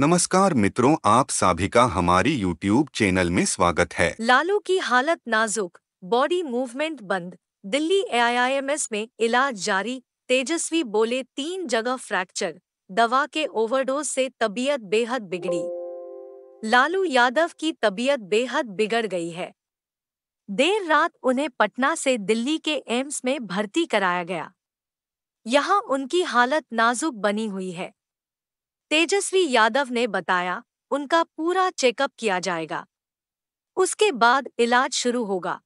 नमस्कार मित्रों आप सभी का हमारी यूट्यूब चैनल में स्वागत है लालू की हालत नाजुक बॉडी मूवमेंट बंद दिल्ली एआईआईएमएस में इलाज जारी तेजस्वी बोले तीन जगह फ्रैक्चर दवा के ओवरडोज से तबीयत बेहद बिगड़ी लालू यादव की तबीयत बेहद बिगड़ गई है देर रात उन्हें पटना से दिल्ली के एम्स में भर्ती कराया गया यहाँ उनकी हालत नाजुक बनी हुई है तेजस्वी यादव ने बताया उनका पूरा चेकअप किया जाएगा उसके बाद इलाज शुरू होगा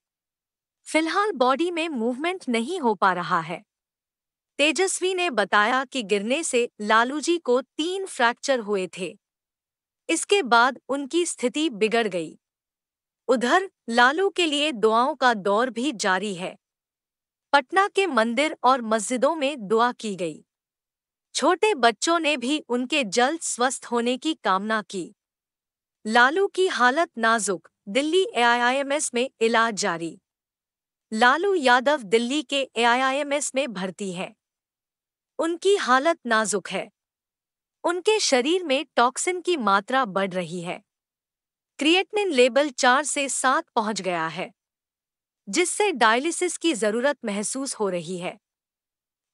फिलहाल बॉडी में मूवमेंट नहीं हो पा रहा है तेजस्वी ने बताया कि गिरने से लालू जी को तीन फ्रैक्चर हुए थे इसके बाद उनकी स्थिति बिगड़ गई उधर लालू के लिए दुआओं का दौर भी जारी है पटना के मंदिर और मस्जिदों में दुआ की गई छोटे बच्चों ने भी उनके जल्द स्वस्थ होने की कामना की लालू की हालत नाजुक दिल्ली एआईआईएमएस में इलाज जारी लालू यादव दिल्ली के एआईआईएमएस में भर्ती हैं उनकी हालत नाजुक है उनके शरीर में टॉक्सिन की मात्रा बढ़ रही है क्रिएटनिन लेबल चार से सात पहुंच गया है जिससे डायलिसिस की जरूरत महसूस हो रही है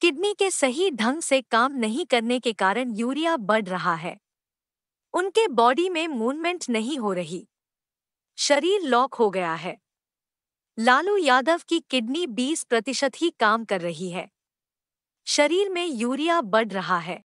किडनी के सही ढंग से काम नहीं करने के कारण यूरिया बढ़ रहा है उनके बॉडी में मूवमेंट नहीं हो रही शरीर लॉक हो गया है लालू यादव की किडनी 20 प्रतिशत ही काम कर रही है शरीर में यूरिया बढ़ रहा है